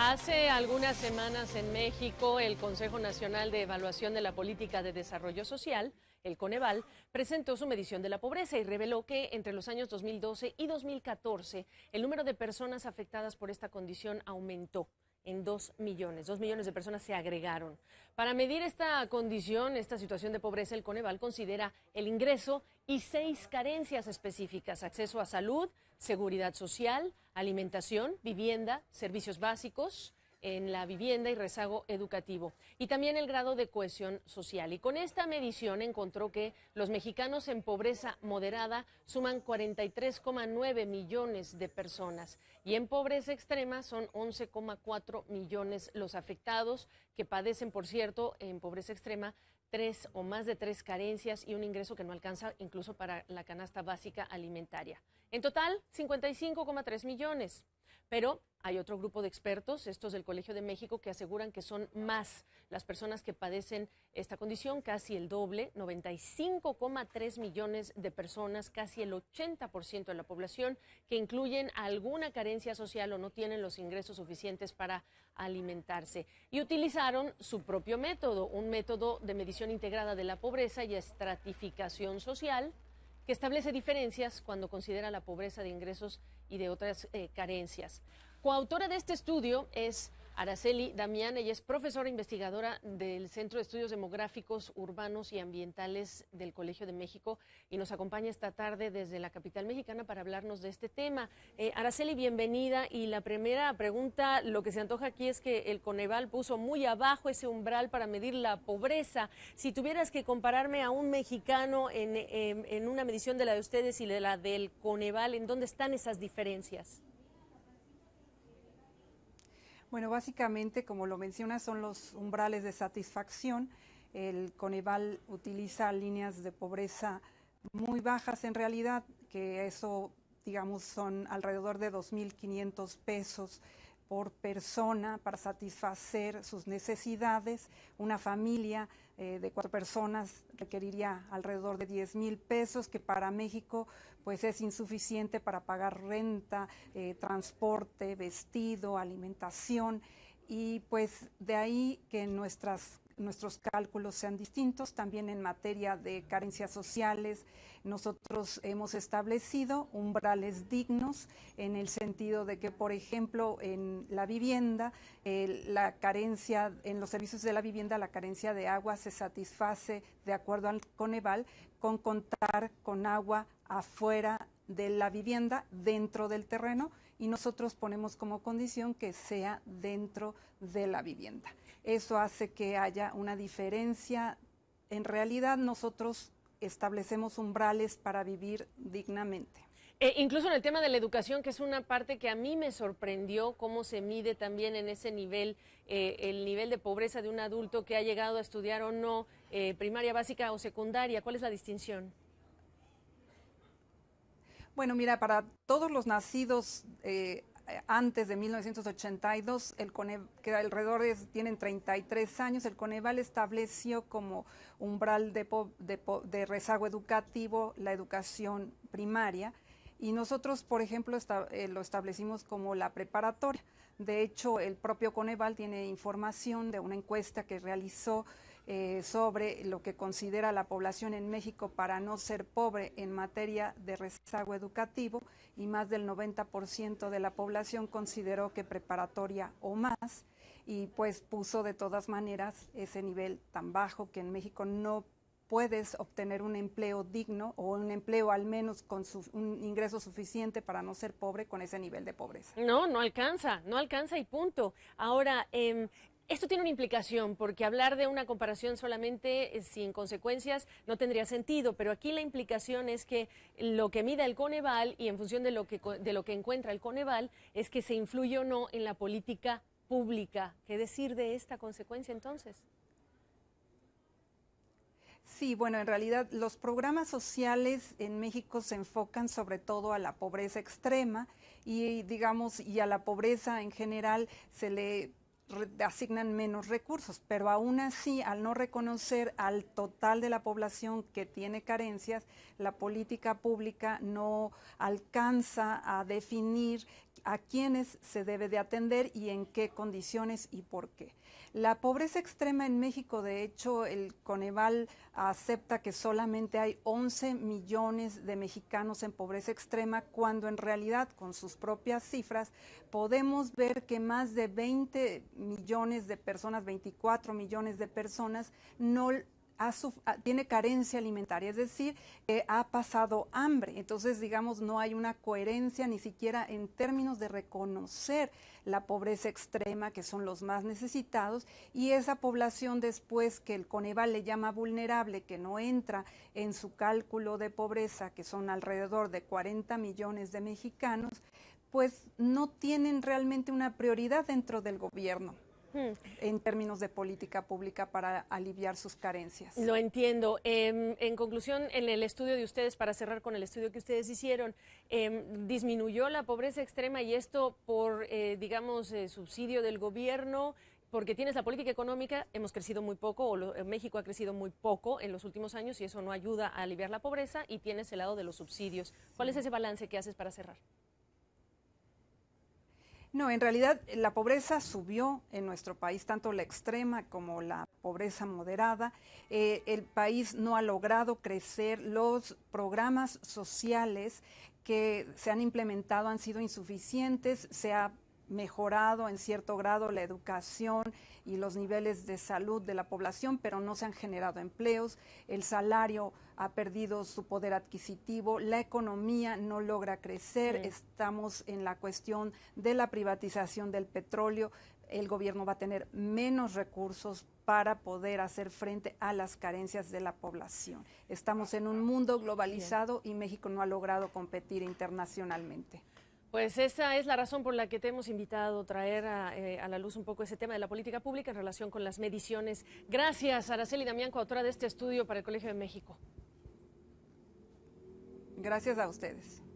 Hace algunas semanas en México, el Consejo Nacional de Evaluación de la Política de Desarrollo Social, el Coneval, presentó su medición de la pobreza y reveló que entre los años 2012 y 2014 el número de personas afectadas por esta condición aumentó en 2 millones. 2 millones de personas se agregaron. Para medir esta condición, esta situación de pobreza, el Coneval considera el ingreso y seis carencias específicas, acceso a salud, seguridad social, alimentación, vivienda, servicios básicos en la vivienda y rezago educativo, y también el grado de cohesión social. Y con esta medición encontró que los mexicanos en pobreza moderada suman 43,9 millones de personas y en pobreza extrema son 11,4 millones los afectados, que padecen, por cierto, en pobreza extrema tres o más de tres carencias y un ingreso que no alcanza incluso para la canasta básica alimentaria. En total, 55,3 millones. Pero hay otro grupo de expertos, estos del Colegio de México, que aseguran que son más las personas que padecen esta condición, casi el doble, 95,3 millones de personas, casi el 80% de la población, que incluyen alguna carencia social o no tienen los ingresos suficientes para alimentarse. Y utilizaron su propio método, un método de medición integrada de la pobreza y estratificación social, que establece diferencias cuando considera la pobreza de ingresos y de otras eh, carencias. Coautora de este estudio es Araceli Damián, ella es profesora investigadora del Centro de Estudios Demográficos, Urbanos y Ambientales del Colegio de México y nos acompaña esta tarde desde la capital mexicana para hablarnos de este tema. Eh, Araceli, bienvenida. Y la primera pregunta, lo que se antoja aquí es que el Coneval puso muy abajo ese umbral para medir la pobreza. Si tuvieras que compararme a un mexicano en, em, en una medición de la de ustedes y de la del Coneval, ¿en dónde están esas diferencias? Bueno, básicamente, como lo menciona, son los umbrales de satisfacción. El Coneval utiliza líneas de pobreza muy bajas en realidad, que eso, digamos, son alrededor de 2.500 pesos por persona para satisfacer sus necesidades. Una familia eh, de cuatro personas requeriría alrededor de 10 mil pesos, que para México pues es insuficiente para pagar renta, eh, transporte, vestido, alimentación. Y pues de ahí que nuestras nuestros cálculos sean distintos. También en materia de carencias sociales, nosotros hemos establecido umbrales dignos en el sentido de que, por ejemplo, en la vivienda, eh, la carencia, en los servicios de la vivienda, la carencia de agua se satisface de acuerdo al Coneval con contar con agua afuera de la vivienda dentro del terreno y nosotros ponemos como condición que sea dentro de la vivienda. Eso hace que haya una diferencia. En realidad nosotros establecemos umbrales para vivir dignamente. Eh, incluso en el tema de la educación, que es una parte que a mí me sorprendió cómo se mide también en ese nivel, eh, el nivel de pobreza de un adulto que ha llegado a estudiar o no eh, primaria básica o secundaria. ¿Cuál es la distinción? Bueno, mira, para todos los nacidos eh, eh, antes de 1982, el que alrededor tienen 33 años, el Coneval estableció como umbral de, rezago educativo la educación primaria y nosotros, por ejemplo, eh, lo establecimos como la preparatoria. De hecho, el propio Coneval tiene información de una encuesta que realizó eh, sobre lo que considera la población en México para no ser pobre en materia de rezago educativo y más del 90% de la población consideró que preparatoria o más y pues puso de todas maneras ese nivel tan bajo que en México no puedes obtener un empleo digno o un empleo al menos con un ingreso suficiente para no ser pobre con ese nivel de pobreza. No, no alcanza, no alcanza y punto. Ahora, eh, esto tiene una implicación, porque hablar de una comparación solamente eh, sin consecuencias no tendría sentido, pero aquí la implicación es que lo que mida el Coneval y en función de lo que, de lo que encuentra el Coneval es que se influye o no en la política pública. ¿Qué decir de esta consecuencia entonces? Sí, bueno, en realidad los programas sociales en México se enfocan sobre todo a la pobreza extrema y digamos y a la pobreza en general se le asignan menos recursos, pero aún así, al no reconocer al total de la población que tiene carencias, la política pública no alcanza a definir a quiénes se debe de atender y en qué condiciones y por qué. La pobreza extrema en México, de hecho, el Coneval acepta que solamente hay 11 millones de mexicanos en pobreza extrema, cuando en realidad, con sus propias cifras, podemos ver que más de 20 millones de personas, 24 millones de personas, no ah, tiene carencia alimentaria, es decir, que ha pasado hambre. Entonces, digamos, no hay una coherencia ni siquiera en términos de reconocer la pobreza extrema, que son los más necesitados, y esa población después que el Coneval le llama vulnerable, que no entra en su cálculo de pobreza, que son alrededor de 40 millones de mexicanos, pues no tienen realmente una prioridad dentro del gobierno hmm. en términos de política pública para aliviar sus carencias. Lo entiendo. Em, en conclusión, en el estudio de ustedes, para cerrar con el estudio que ustedes hicieron, em, disminuyó la pobreza extrema y esto por, eh, digamos, eh, subsidio del gobierno. Porque tienes la política económica, hemos crecido muy poco, o eh, México ha crecido muy poco en los últimos años y eso no ayuda a aliviar la pobreza, y tienes el lado de los subsidios. ¿Cuál es ese balance que haces para cerrar? No, en realidad la pobreza subió en nuestro país, tanto la extrema como la pobreza moderada. Eh, el país no ha logrado crecer, los programas sociales que se han implementado han sido insuficientes, se ha mejorado en cierto grado la educación y los niveles de salud de la población, pero no se han generado empleos, el salario ha perdido su poder adquisitivo, la economía no logra crecer, estamos en la cuestión de la privatización del petróleo, el gobierno va a tener menos recursos para poder hacer frente a las carencias de la población. Estamos en un mundo globalizado y México no ha logrado competir internacionalmente. Pues esa es la razón por la que te hemos invitado a traer eh, a, la luz un poco ese tema de la política pública en relación con las mediciones. Gracias, Araceli Damián, coautora de este estudio para el Colegio de México. Gracias a ustedes.